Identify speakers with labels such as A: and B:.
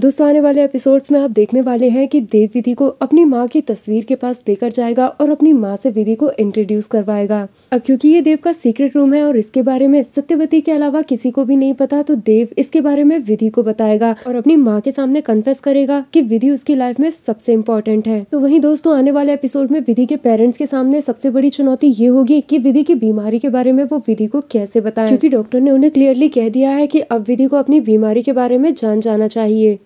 A: दोस्तों आने वाले एपिसोड्स में आप देखने वाले हैं कि देव विधि को अपनी माँ की तस्वीर के पास लेकर जाएगा और अपनी माँ से विधि को इंट्रोड्यूस करवाएगा अब क्योंकि ये देव का सीक्रेट रूम है और इसके बारे में सत्यवती के अलावा किसी को भी नहीं पता तो देव इसके बारे में विधि को बताएगा और अपनी माँ के सामने कन्फेस करेगा की विधि उसकी लाइफ में सबसे इम्पोर्टेंट है तो वही दोस्तों आने वाले एपिसोड में विधि के पेरेंट्स के सामने सबसे बड़ी चुनौती ये होगी की विधि की बीमारी के बारे में वो विधि को कैसे बताए क्यूँकी डॉक्टर ने उन्हें क्लियरली कह दिया है की अब विधि को अपनी बीमारी के बारे में जान जाना चाहिए